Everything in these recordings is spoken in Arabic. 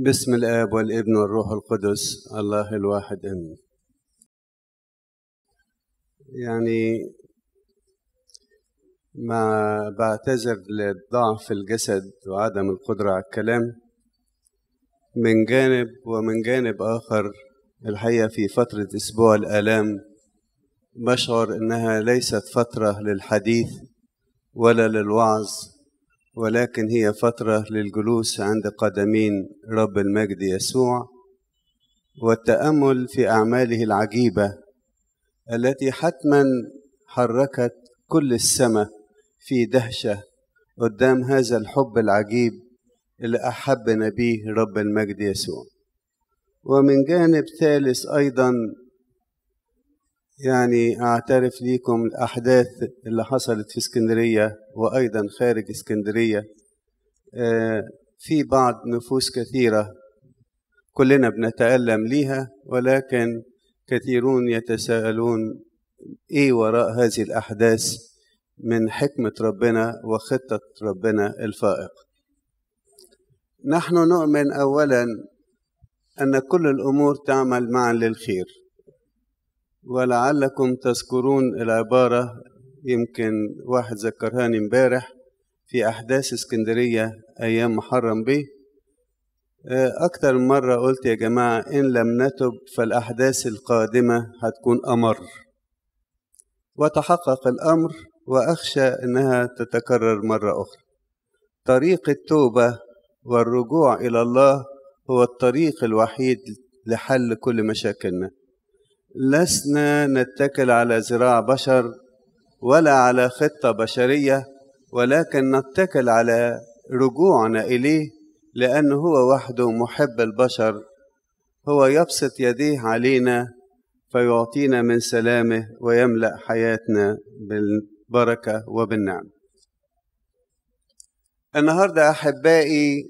باسم الاب والابن والروح القدس الله الواحد امين يعني ما بعتذر لضعف الجسد وعدم القدره على الكلام من جانب ومن جانب اخر الحقيقه في فتره اسبوع الالام بشعر انها ليست فتره للحديث ولا للوعظ ولكن هي فترة للجلوس عند قدمين رب المجد يسوع والتأمل في أعماله العجيبة التي حتما حركت كل السماء في دهشة قدام هذا الحب العجيب اللي أحبنا به رب المجد يسوع ومن جانب ثالث أيضا يعني أعترف ليكم الأحداث اللي حصلت في اسكندرية وأيضا خارج اسكندرية آه، في بعض نفوس كثيرة كلنا بنتألم ليها ولكن كثيرون يتساءلون إيه وراء هذه الأحداث من حكمة ربنا وخطة ربنا الفائق نحن نؤمن أولا أن كل الأمور تعمل معا للخير ولعلكم تذكرون العبارة يمكن واحد ذكرهاني امبارح في أحداث اسكندرية أيام محرم بيه آه، أكتر مرة قلت يا جماعة إن لم نتب فالأحداث القادمة هتكون أمر وتحقق الأمر وأخشى أنها تتكرر مرة أخرى طريق التوبة والرجوع إلى الله هو الطريق الوحيد لحل كل مشاكلنا لسنا نتكل على ذراع بشر ولا على خطة بشرية ولكن نتكل على رجوعنا إليه لأنه هو وحده محب البشر هو يبسط يديه علينا فيعطينا من سلامه ويملأ حياتنا بالبركة وبالنعم النهاردة أحبائي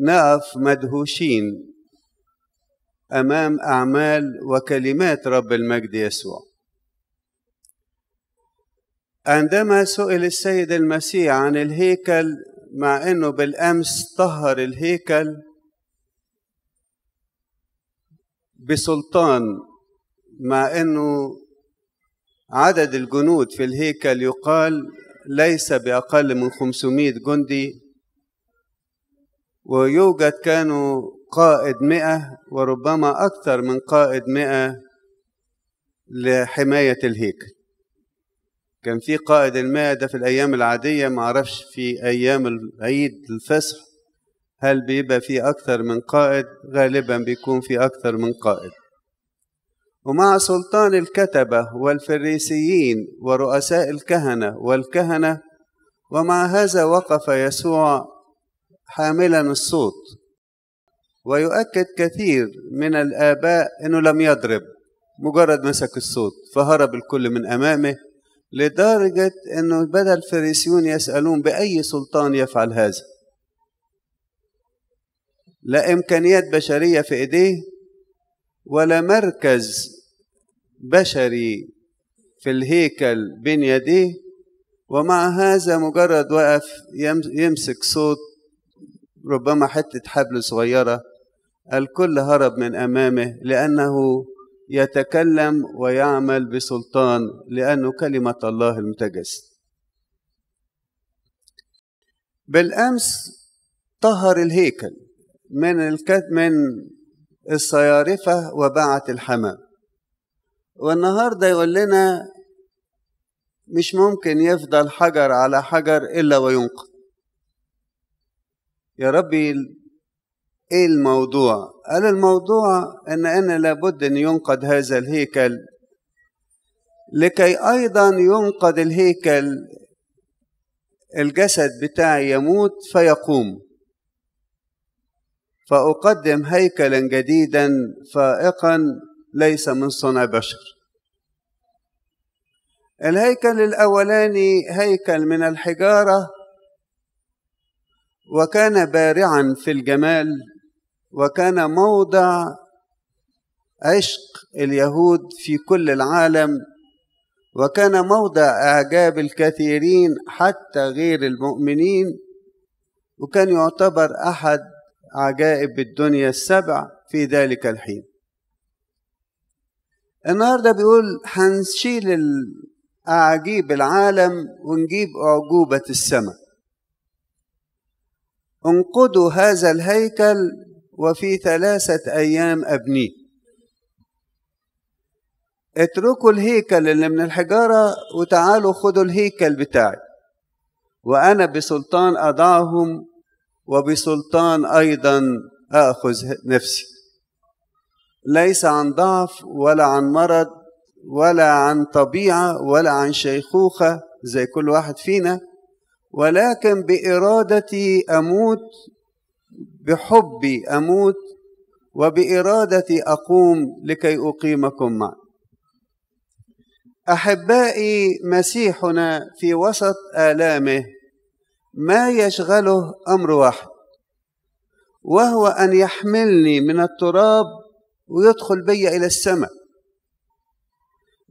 نقف مدهوشين امام اعمال وكلمات رب المجد يسوع عندما سئل السيد المسيح عن الهيكل مع انه بالامس طهر الهيكل بسلطان مع انه عدد الجنود في الهيكل يقال ليس باقل من 500 جندي ويوجد كانوا قائد مئة وربما أكثر من قائد مئة لحماية الهيكل كان في قائد المئة ده في الأيام العادية معرفش في أيام العيد الفصح هل بيبقى في أكثر من قائد غالبا بيكون في أكثر من قائد ومع سلطان الكتبة والفريسيين ورؤساء الكهنة والكهنة ومع هذا وقف يسوع حاملا الصوت ويؤكد كثير من الآباء أنه لم يضرب مجرد مسك الصوت فهرب الكل من أمامه لدرجة أنه بدأ الفريسيون يسألون بأي سلطان يفعل هذا لا إمكانيات بشرية في إيديه ولا مركز بشري في الهيكل بين يديه ومع هذا مجرد وقف يمسك صوت ربما حتة حبل صغيرة الكل هرب من امامه لانه يتكلم ويعمل بسلطان لانه كلمه الله المتجس بالامس طهر الهيكل من الكت من الصيارفه وبعت الحمام والنهارده يقول لنا مش ممكن يفضل حجر على حجر الا وينقض يا ربي ايه الموضوع قال الموضوع ان انا لابد ان ينقد هذا الهيكل لكي ايضا ينقد الهيكل الجسد بتاعي يموت فيقوم فاقدم هيكلا جديدا فائقا ليس من صنع بشر الهيكل الاولاني هيكل من الحجاره وكان بارعا في الجمال وكان موضع عشق اليهود في كل العالم وكان موضع اعجاب الكثيرين حتى غير المؤمنين وكان يعتبر احد عجائب الدنيا السبع في ذلك الحين النهارده بيقول هنشيل اعاجيب العالم ونجيب اعجوبه السماء انقدوا هذا الهيكل وفي ثلاثة أيام أبنيه اتركوا الهيكل اللي من الحجارة وتعالوا خدوا الهيكل بتاعي وأنا بسلطان أضعهم وبسلطان أيضا أخذ نفسي ليس عن ضعف ولا عن مرض ولا عن طبيعة ولا عن شيخوخة زي كل واحد فينا ولكن بإرادتي أموت بحبي أموت وبإرادتي أقوم لكي أقيمكم معي أحبائي مسيحنا في وسط آلامه ما يشغله أمر واحد وهو أن يحملني من التراب ويدخل بي إلى السماء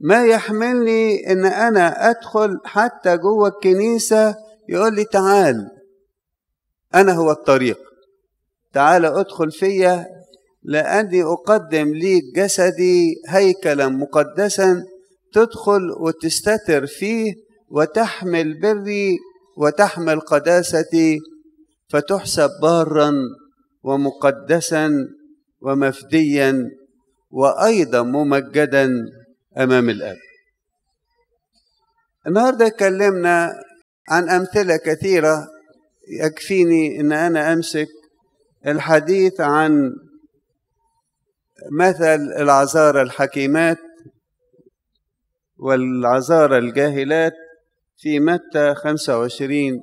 ما يحملني ان انا ادخل حتى جوه الكنيسه يقول لي تعال انا هو الطريق تعال ادخل فيا لأني أقدم ليك جسدي هيكلا مقدسا تدخل وتستتر فيه وتحمل بري وتحمل قداستي فتحسب بارا ومقدسا ومفديا وأيضا ممجدا أمام الأب النهارده اتكلمنا عن أمثلة كثيرة يكفيني أن أنا أمسك الحديث عن مثل العذارى الحكيمات والعذارى الجاهلات في متى 25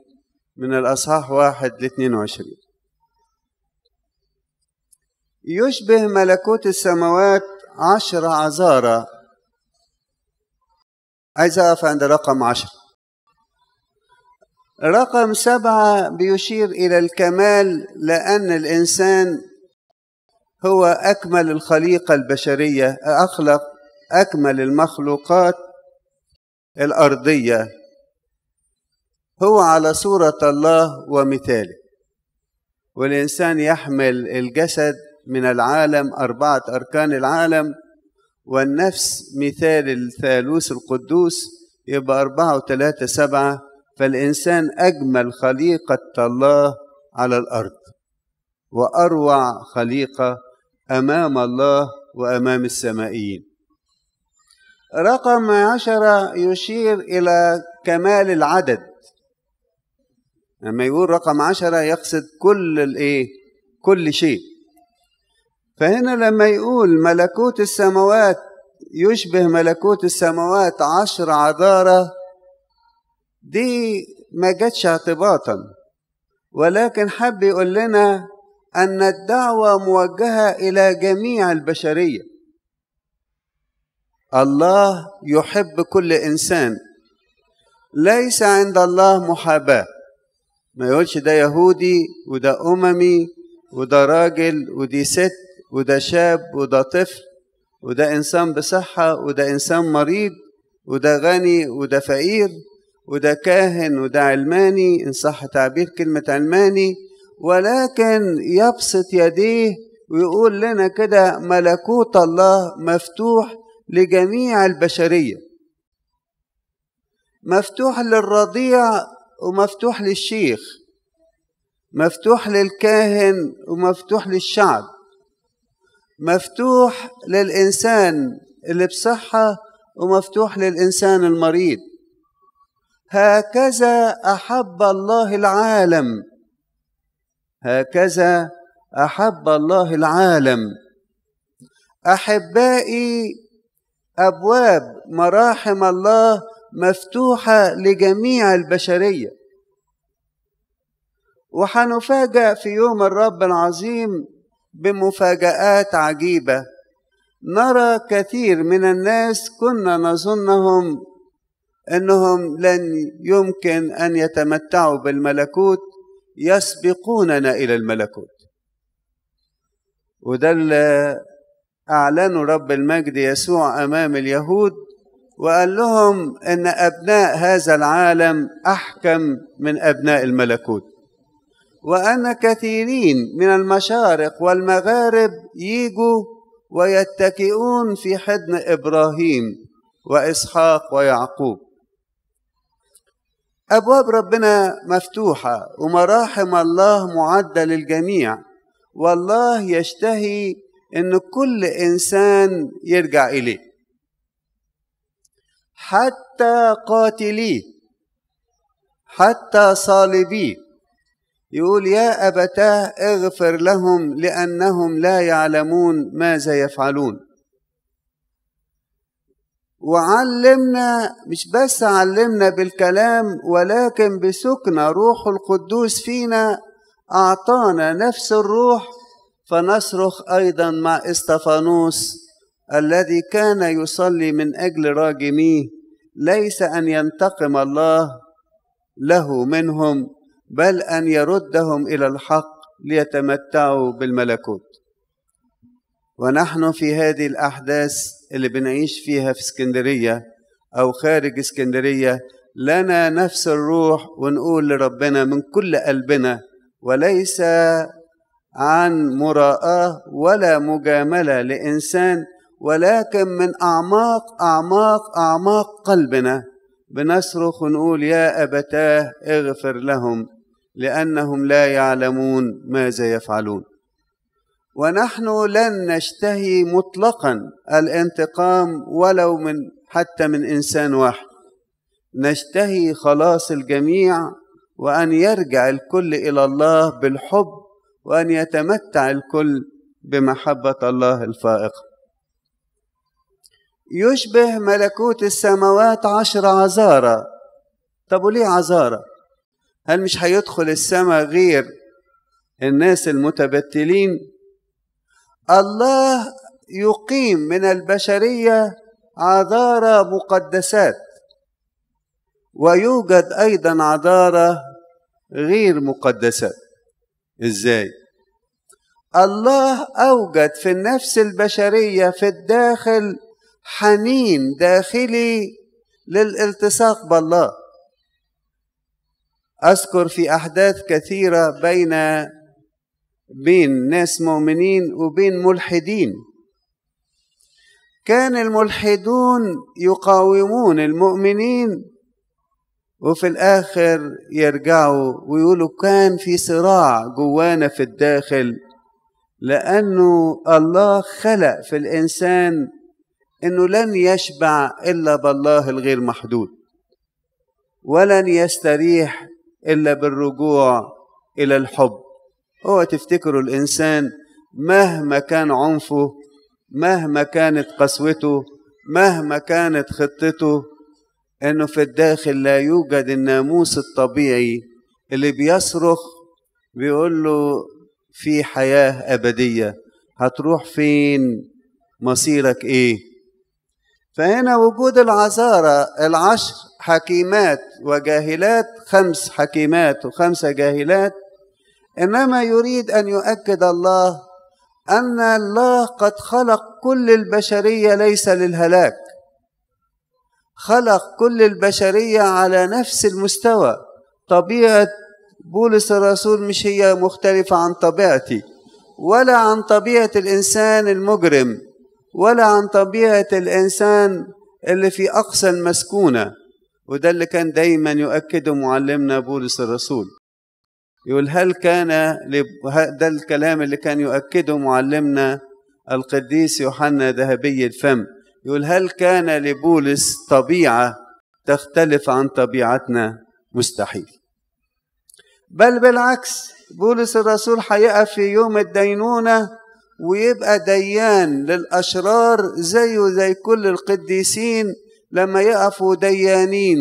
من الأصحاح واحد ل 22 يشبه ملكوت السماوات عشر عذارى عايز أقف عند رقم عشر رقم سبعة بيشير إلى الكمال لأن الإنسان هو أكمل الخليقة البشرية أخلق أكمل المخلوقات الأرضية هو على صورة الله ومثاله والإنسان يحمل الجسد من العالم أربعة أركان العالم والنفس مثال الثالوث القدوس يبقى أربعة وثلاثة سبعة فالإنسان أجمل خليقة الله على الأرض وأروع خليقة أمام الله وأمام السمائيين رقم عشرة يشير إلى كمال العدد لما يقول رقم عشرة يقصد كل الإيه كل شيء فهنا لما يقول ملكوت السماوات يشبه ملكوت السماوات عشر عذارة دي ما جاتش اعتباطا ولكن حب يقول لنا أن الدعوة موجهة إلى جميع البشرية الله يحب كل إنسان ليس عند الله محاباة ما يقولش ده يهودي وده أممي وده راجل ودي ست وده شاب وده طفل وده إنسان بصحة وده إنسان مريض وده غني وده فقير وده كاهن وده علماني إن صح تعبير كلمة علماني ولكن يبسط يديه ويقول لنا كده ملكوت الله مفتوح لجميع البشرية مفتوح للرضيع ومفتوح للشيخ مفتوح للكاهن ومفتوح للشعب مفتوح للإنسان اللي بصحة ومفتوح للإنسان المريض هكذا احب الله العالم هكذا احب الله العالم احبائي ابواب مراحم الله مفتوحه لجميع البشريه وحنفاجا في يوم الرب العظيم بمفاجآت عجيبة نرى كثير من الناس كنا نظنهم انهم لن يمكن ان يتمتعوا بالملكوت يسبقوننا الى الملكوت وده اللي اعلنه رب المجد يسوع امام اليهود وقال لهم ان ابناء هذا العالم احكم من ابناء الملكوت وان كثيرين من المشارق والمغارب يجوا ويتكئون في حضن ابراهيم واسحاق ويعقوب أبواب ربنا مفتوحة ومراحم الله معدة للجميع والله يشتهي إن كل إنسان يرجع إليه حتى قاتليه حتى صالبيه يقول يا أبتاه اغفر لهم لأنهم لا يعلمون ماذا يفعلون وعلمنا مش بس علمنا بالكلام ولكن بسكنة روح القدوس فينا أعطانا نفس الروح فنصرخ أيضا مع استفانوس الذي كان يصلي من أجل راجميه ليس أن ينتقم الله له منهم بل أن يردهم إلى الحق ليتمتعوا بالملكوت ونحن في هذه الأحداث اللي بنعيش فيها في اسكندرية أو خارج اسكندرية لنا نفس الروح ونقول لربنا من كل قلبنا وليس عن مراءة ولا مجاملة لإنسان ولكن من أعماق أعماق أعماق قلبنا بنصرخ ونقول يا أبتاه اغفر لهم لأنهم لا يعلمون ماذا يفعلون ونحن لن نشتهي مطلقا الانتقام ولو من حتى من انسان واحد نشتهي خلاص الجميع وان يرجع الكل الى الله بالحب وان يتمتع الكل بمحبه الله الفائقه يشبه ملكوت السماوات عشر عذارى طب وليه عذارى هل مش هيدخل السماء غير الناس المتبتلين الله يقيم من البشريه عذارى مقدسات ويوجد ايضا عذارى غير مقدسات ازاي الله اوجد في النفس البشريه في الداخل حنين داخلي للالتصاق بالله اذكر في احداث كثيره بين بين ناس مؤمنين وبين ملحدين كان الملحدون يقاومون المؤمنين وفي الآخر يرجعوا ويقولوا كان في صراع جوانا في الداخل لأنه الله خلق في الإنسان أنه لن يشبع إلا بالله الغير محدود ولن يستريح إلا بالرجوع إلى الحب هو تفتكروا الإنسان مهما كان عنفه مهما كانت قسوته مهما كانت خطته انه في الداخل لا يوجد الناموس الطبيعي اللي بيصرخ بيقول له في حياه ابديه هتروح فين مصيرك ايه فهنا وجود العذارى العشر حكيمات وجاهلات خمس حكيمات وخمسه جاهلات انما يريد ان يؤكد الله ان الله قد خلق كل البشريه ليس للهلاك خلق كل البشريه على نفس المستوى طبيعه بولس الرسول مش هي مختلفه عن طبيعتي ولا عن طبيعه الانسان المجرم ولا عن طبيعه الانسان اللي في اقصى المسكونه وده اللي كان دايما يؤكده معلمنا بولس الرسول يقول هل كان ده الكلام اللي كان يؤكده معلمنا القديس يوحنا ذهبي الفم يقول هل كان لبولس طبيعة تختلف عن طبيعتنا مستحيل بل بالعكس بولس الرسول هيقف في يوم الدينونة ويبقى ديان للأشرار زيه زي كل القديسين لما يقفوا ديانين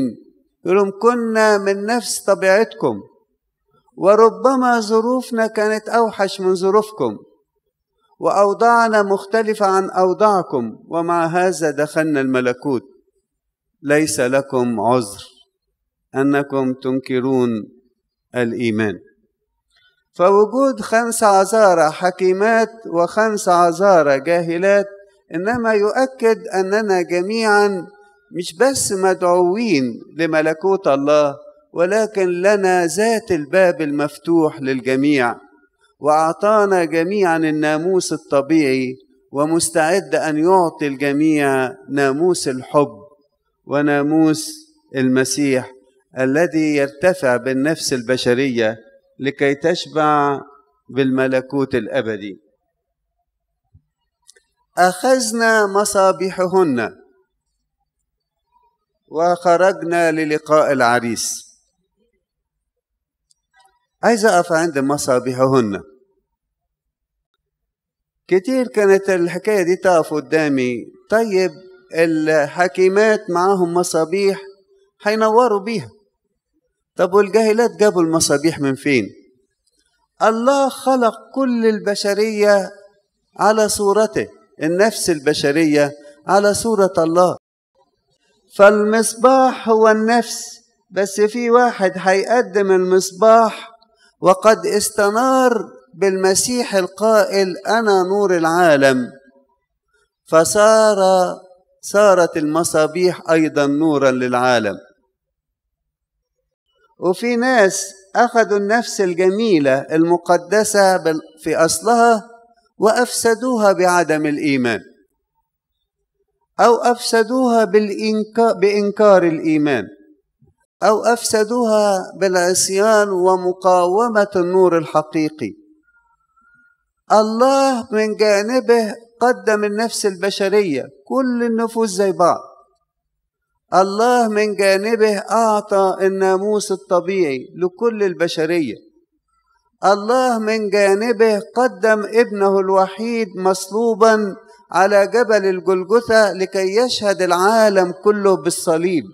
يقولهم كنا من نفس طبيعتكم وربما ظروفنا كانت اوحش من ظروفكم واوضاعنا مختلفه عن اوضاعكم ومع هذا دخلنا الملكوت ليس لكم عذر انكم تنكرون الايمان فوجود خمس عذارى حكيمات وخمس عذارى جاهلات انما يؤكد اننا جميعا مش بس مدعوين لملكوت الله ولكن لنا ذات الباب المفتوح للجميع واعطانا جميعا الناموس الطبيعي ومستعد ان يعطي الجميع ناموس الحب وناموس المسيح الذي يرتفع بالنفس البشريه لكي تشبع بالملكوت الابدي اخذنا مصابيحهن وخرجنا للقاء العريس عايز أقف عند مصابيحهن كتير كانت الحكاية دي تقف قدامي طيب الحكيمات معاهم مصابيح هينوروا بيها طب والجاهلات جابوا المصابيح من فين الله خلق كل البشرية على صورته النفس البشرية على صورة الله فالمصباح هو النفس بس في واحد هيقدم المصباح وقد استنار بالمسيح القائل انا نور العالم فصار صارت المصابيح ايضا نورا للعالم وفي ناس اخذوا النفس الجميله المقدسه في اصلها وافسدوها بعدم الايمان او افسدوها بإنكار, بانكار الايمان أو أفسدوها بالعصيان ومقاومة النور الحقيقي الله من جانبه قدم النفس البشرية كل النفوس زي بعض الله من جانبه أعطى الناموس الطبيعي لكل البشرية الله من جانبه قدم ابنه الوحيد مصلوبا على جبل الجلجثة لكي يشهد العالم كله بالصليب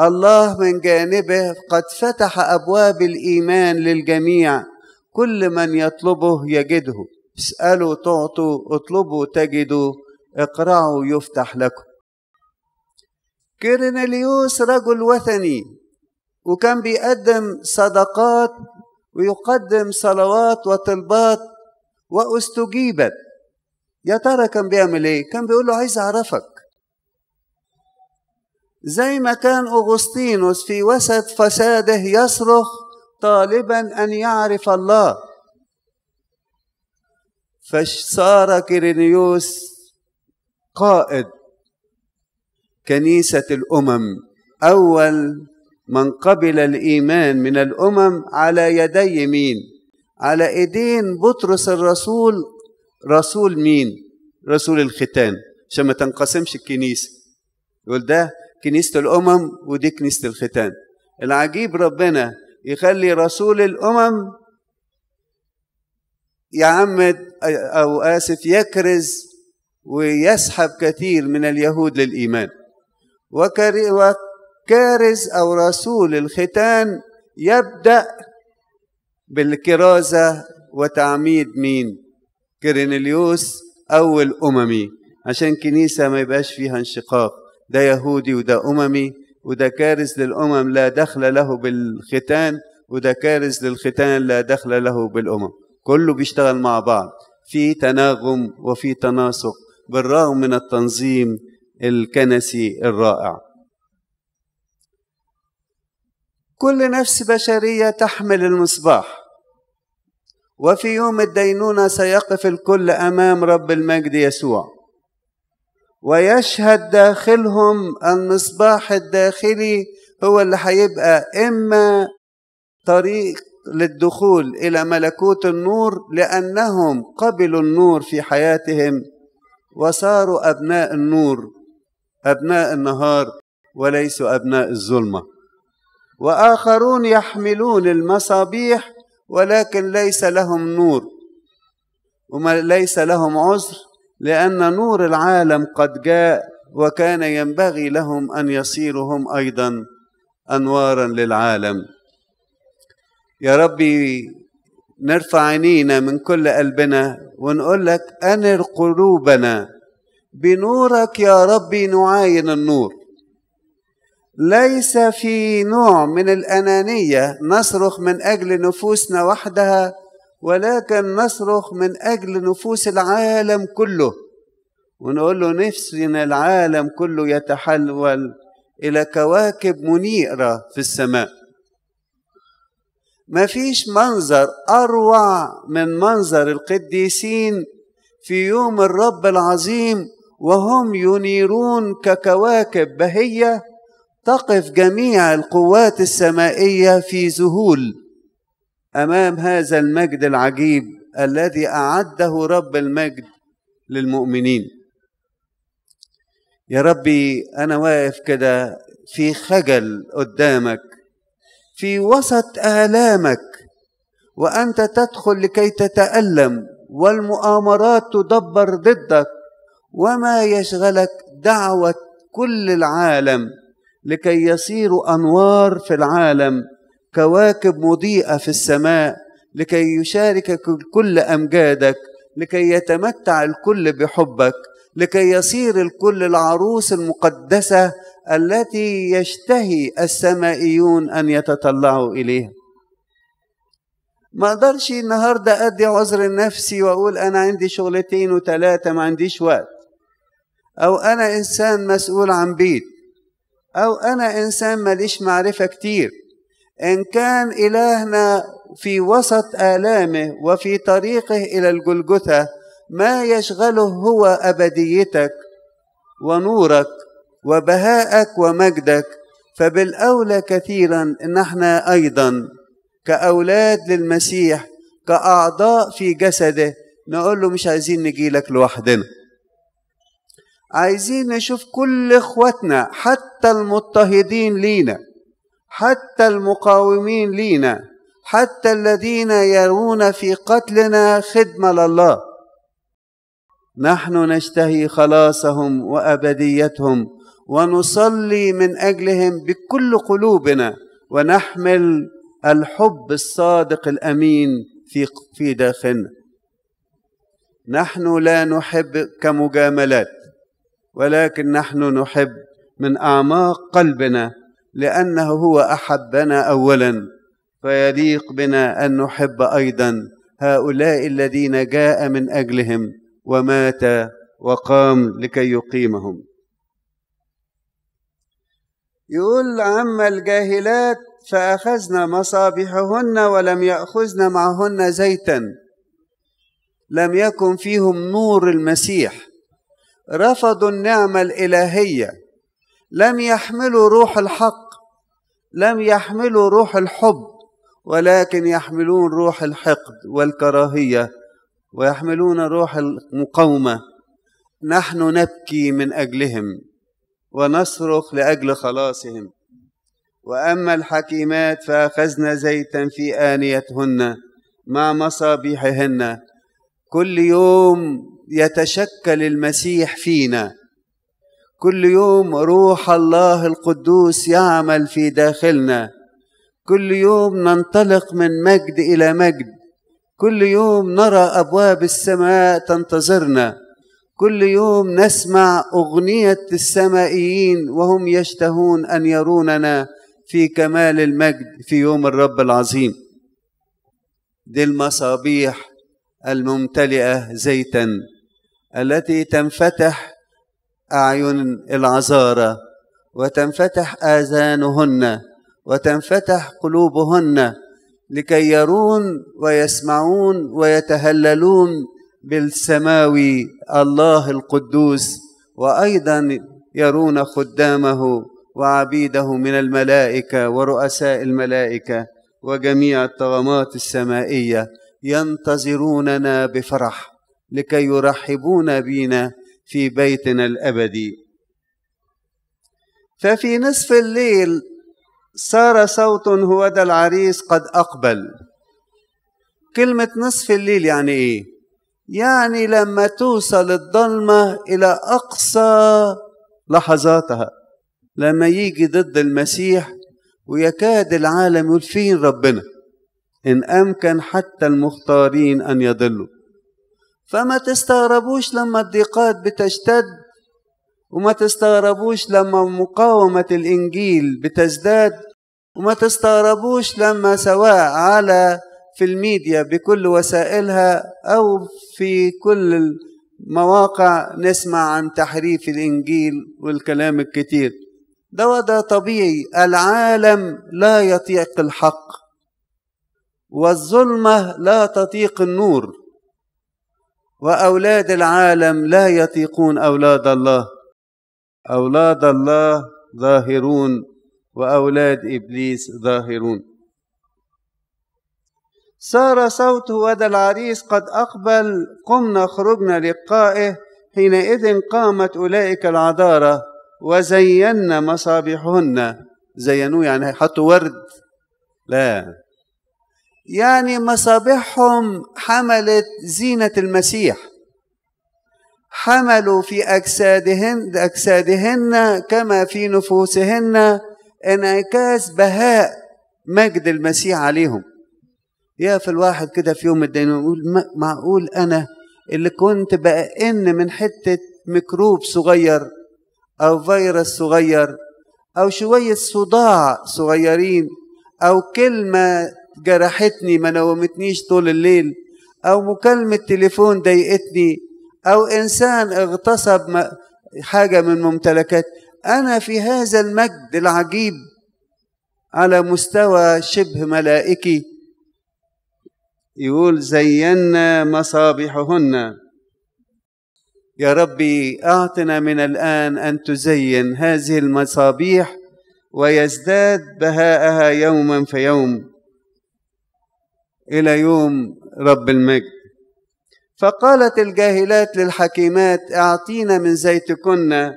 الله من جانبه قد فتح ابواب الايمان للجميع كل من يطلبه يجده اسالوا تعطوا اطلبوا تجدوا اقرعوا يفتح لكم كيرنيليوس رجل وثني وكان بيقدم صدقات ويقدم صلوات وطلبات واستجيبت يا ترى كان بيعمل ايه كان بيقول له عايز اعرفك زي ما كان أغسطينوس في وسط فساده يصرخ طالبا أن يعرف الله فصار كيرينيوس قائد كنيسة الأمم أول من قبل الإيمان من الأمم على يدي مين على إيدين بطرس الرسول رسول مين رسول الختان عشان ما تنقسمش الكنيسة يقول ده كنيسة الأمم ودي كنيسة الختان العجيب ربنا يخلي رسول الأمم يعمد أو آسف يكرز ويسحب كثير من اليهود للإيمان وكارز أو رسول الختان يبدأ بالكرازة وتعميد مين كرينيليوس أول أممي عشان كنيسة ما يبقاش فيها انشقاق ده يهودي وده أممي وده كارث للأمم لا دخل له بالختان وده كارث للختان لا دخل له بالأمم كله بيشتغل مع بعض في تناغم وفي تناسق بالرغم من التنظيم الكنسي الرائع كل نفس بشريه تحمل المصباح وفي يوم الدينونه سيقف الكل امام رب المجد يسوع ويشهد داخلهم المصباح الداخلي هو اللي هيبقى إما طريق للدخول إلى ملكوت النور لأنهم قبلوا النور في حياتهم وصاروا أبناء النور أبناء النهار وليسوا أبناء الظلمة وآخرون يحملون المصابيح ولكن ليس لهم نور وليس لهم عذر لأن نور العالم قد جاء وكان ينبغي لهم أن يصيروا هم أيضا أنوارا للعالم يا ربي نرفع عينينا من كل قلبنا ونقول لك أنر قلوبنا بنورك يا ربي نعاين النور ليس في نوع من الأنانية نصرخ من أجل نفوسنا وحدها ولكن نصرخ من أجل نفوس العالم كله ونقول له نفسي إن العالم كله يتحول إلى كواكب منيرة في السماء ما فيش منظر أروع من منظر القديسين في يوم الرب العظيم وهم ينيرون ككواكب بهية تقف جميع القوات السمائية في ذهول امام هذا المجد العجيب الذي اعده رب المجد للمؤمنين يا ربي انا واقف كده في خجل قدامك في وسط الامك وانت تدخل لكي تتالم والمؤامرات تدبر ضدك وما يشغلك دعوه كل العالم لكي يصيروا انوار في العالم كواكب مضيئة في السماء لكي يشارك الكل أمجادك لكي يتمتع الكل بحبك لكي يصير الكل العروس المقدسة التي يشتهي السمائيون أن يتطلعوا إليها ما اقدرش النهارده ادي عذر لنفسي واقول انا عندي شغلتين وثلاثه ما عنديش وقت او انا انسان مسؤول عن بيت او انا انسان ماليش معرفه كتير إن كان إلهنا في وسط آلامه وفي طريقه إلى الجلجثة ما يشغله هو أبديتك ونورك وبهائك ومجدك فبالأولى كثيرا إن احنا أيضا كأولاد للمسيح كأعضاء في جسده نقول له مش عايزين نجيلك لوحدنا عايزين نشوف كل إخواتنا حتى المضطهدين لينا حتى المقاومين لينا حتى الذين يرون في قتلنا خدمة لله نحن نشتهي خلاصهم وأبديتهم ونصلي من أجلهم بكل قلوبنا ونحمل الحب الصادق الأمين في في داخلنا نحن لا نحب كمجاملات ولكن نحن نحب من أعماق قلبنا لأنه هو أحبنا أولا فيليق بنا أن نحب أيضا هؤلاء الذين جاء من أجلهم ومات وقام لكي يقيمهم يقول عما الجاهلات فأخذنا مصابيحهن ولم يأخذن معهن زيتا لم يكن فيهم نور المسيح رفضوا النعمة الإلهية لم يحملوا روح الحق لم يحملوا روح الحب ولكن يحملون روح الحقد والكراهية ويحملون روح المقاومة نحن نبكي من أجلهم ونصرخ لأجل خلاصهم وأما الحكيمات فأخذنا زيتا في آنيتهن مع مصابيحهن كل يوم يتشكل المسيح فينا كل يوم روح الله القدوس يعمل في داخلنا كل يوم ننطلق من مجد الى مجد كل يوم نرى ابواب السماء تنتظرنا كل يوم نسمع اغنيه السمائيين وهم يشتهون ان يروننا في كمال المجد في يوم الرب العظيم دي المصابيح الممتلئه زيتا التي تنفتح أعين العذارى وتنفتح آذانهن وتنفتح قلوبهن لكي يرون ويسمعون ويتهللون بالسماوي الله القدوس وأيضا يرون خدامه وعبيده من الملائكة ورؤساء الملائكة وجميع الطغمات السمائية ينتظروننا بفرح لكي يرحبون بنا في بيتنا الابدي ففي نصف الليل صار صوت هو ذا العريس قد اقبل كلمه نصف الليل يعني ايه يعني لما توصل الضلمه الى اقصى لحظاتها لما يجي ضد المسيح ويكاد العالم يقول فين ربنا ان امكن حتى المختارين ان يضلوا فما تستغربوش لما الضيقات بتشتد وما تستغربوش لما مقاومة الإنجيل بتزداد وما تستغربوش لما سواء على في الميديا بكل وسائلها أو في كل المواقع نسمع عن تحريف الإنجيل والكلام الكتير ده وضع طبيعي العالم لا يطيق الحق والظلمة لا تطيق النور واولاد العالم لا يطيقون اولاد الله اولاد الله ظاهرون واولاد ابليس ظاهرون صار صوت ودى العريس قد اقبل قمنا خرجنا لقائه حينئذ قامت اولئك العذاره وزينا مصابيحهن زينوه يعني حطوا ورد لا يعني مصابيحهم حملت زينة المسيح حملوا في أجسادهن أجسادهن كما في نفوسهن انعكاس بهاء مجد المسيح عليهم في الواحد كده في يوم الدين يقول معقول أنا اللي كنت بأن من حتة ميكروب صغير أو فيروس صغير أو شوية صداع صغيرين أو كلمة جرحتني ما نومتنيش طول الليل أو مكالمة تليفون ضايقتني أو إنسان اغتصب حاجة من ممتلكات أنا في هذا المجد العجيب على مستوى شبه ملائكي يقول زينا مصابيحهن يا ربي أعطنا من الآن أن تزين هذه المصابيح ويزداد بهاءها يوما فيوم إلى يوم رب المجد فقالت الجاهلات للحكيمات اعطينا من زيتكن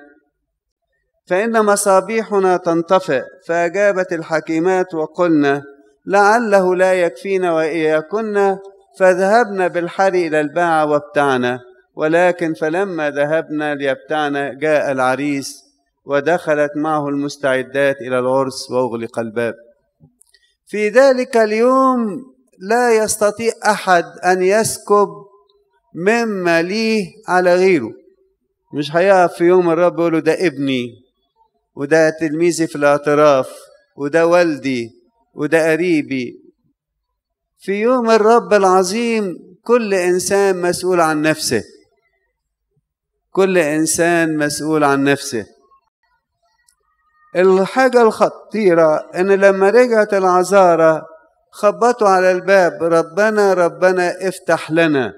فإن مصابيحنا تنطفئ فأجابت الحكيمات وقلنا لعله لا يكفينا وإياكن فذهبنا بالحر إلى الباعة وابتعنا ولكن فلما ذهبنا ليبتعنا جاء العريس ودخلت معه المستعدات إلى العرس وأغلق الباب في ذلك اليوم لا يستطيع أحد أن يسكب مما ليه على غيره مش هيقف في يوم الرب يقول له ده ابني وده تلميذي في الاعتراف وده والدي وده قريبي في يوم الرب العظيم كل إنسان مسؤول عن نفسه كل إنسان مسؤول عن نفسه الحاجة الخطيرة إن لما رجعت العذارة خبطوا على الباب ربنا ربنا افتح لنا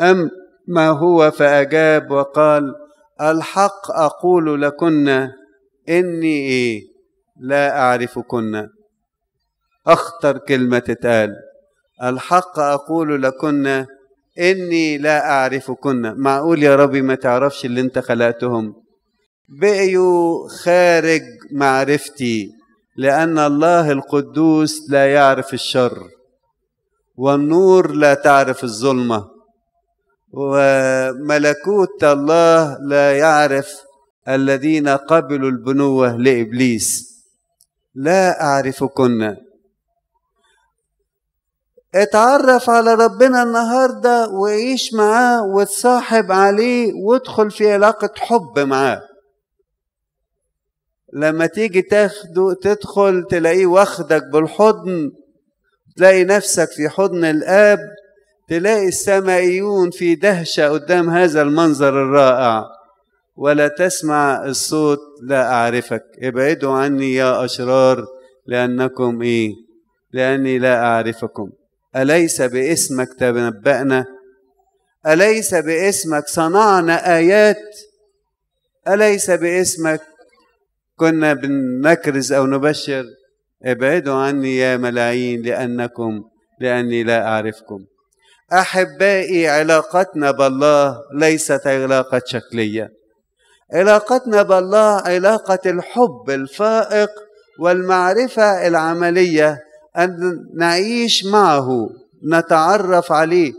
أم ما هو فأجاب وقال الحق أقول لكن إني إيه لا أعرفكن أخطر كلمة تتقال الحق أقول لكن إني لا أعرفكن معقول يا ربي ما تعرفش اللي أنت خلقتهم بقيوا خارج معرفتي لأن الله القدوس لا يعرف الشر والنور لا تعرف الظلمة وملكوت الله لا يعرف الذين قبلوا البنوة لإبليس لا أعرفكن اتعرف على ربنا النهاردة وعيش معاه وتصاحب عليه وادخل في علاقة حب معاه لما تيجي تاخده تدخل تلاقيه واخدك بالحضن تلاقي نفسك في حضن الآب تلاقي السمائيون في دهشة قدام هذا المنظر الرائع ولا تسمع الصوت لا أعرفك ابعدوا عني يا أشرار لأنكم إيه لأني لا أعرفكم أليس باسمك تنبأنا أليس باسمك صنعنا آيات أليس باسمك كنا بنكرز أو نبشر ابعدوا عني يا ملايين لأنكم لأني لا أعرفكم أحبائي علاقتنا بالله ليست علاقة شكلية علاقتنا بالله علاقة الحب الفائق والمعرفة العملية أن نعيش معه نتعرف عليه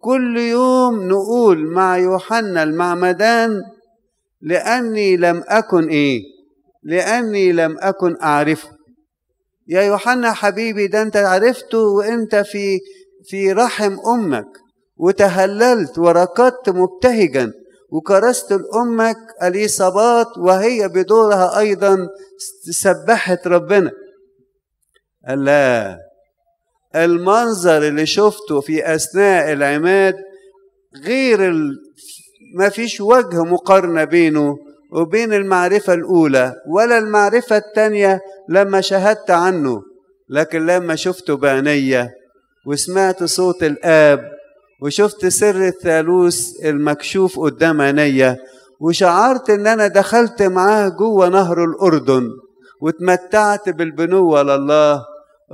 كل يوم نقول مع يوحنا المعمدان لأني لم أكن إيه لأني لم أكن أعرفه يا يوحنا حبيبي ده أنت عرفته وأنت في في رحم أمك وتهللت وركضت مبتهجا وكرست لأمك اليصابات وهي بدورها أيضا سبحت ربنا لا المنظر اللي شفته في أثناء العماد غير ما فيش وجه مقارنة بينه وبين المعرفة الأولى ولا المعرفة الثانية لما شهدت عنه لكن لما شفته بعينيا وسمعت صوت الآب وشفت سر الثالوث المكشوف قدام عينيا وشعرت ان انا دخلت معاه جوه نهر الاردن وتمتعت بالبنوه لله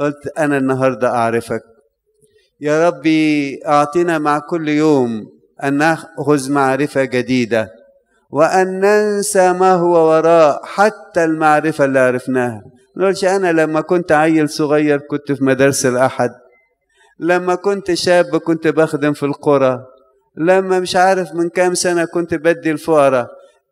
قلت انا النهارده اعرفك يا ربي أعطينا مع كل يوم ان ناخذ معرفه جديده وأن ننسى ما هو وراء حتى المعرفة اللي عرفناها ما نقولش أنا لما كنت عيل صغير كنت في مدارس الأحد لما كنت شاب كنت بخدم في القرى لما مش عارف من كام سنة كنت بدي الفقراء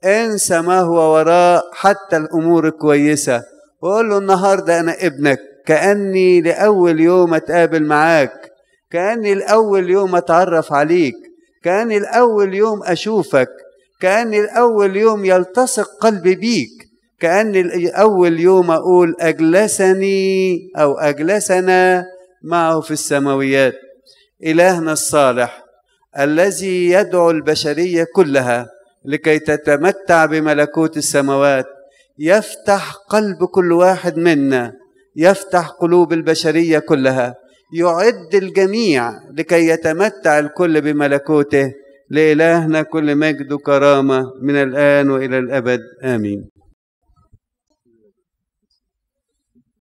انسى ما هو وراء حتى الأمور الكويسة وقول له النهاردة أنا ابنك كأني لأول يوم أتقابل معاك كأني لأول يوم أتعرف عليك كأني لأول يوم أشوفك كأن أول يوم يلتصق قلبي بيك كأن أول يوم أقول أجلسني أو أجلسنا معه في السماويات إلهنا الصالح الذي يدعو البشرية كلها لكي تتمتع بملكوت السماوات يفتح قلب كل واحد منا يفتح قلوب البشرية كلها يعد الجميع لكي يتمتع الكل بملكوته لإلهنا كل مجد وكرامة من الآن وإلى الأبد آمين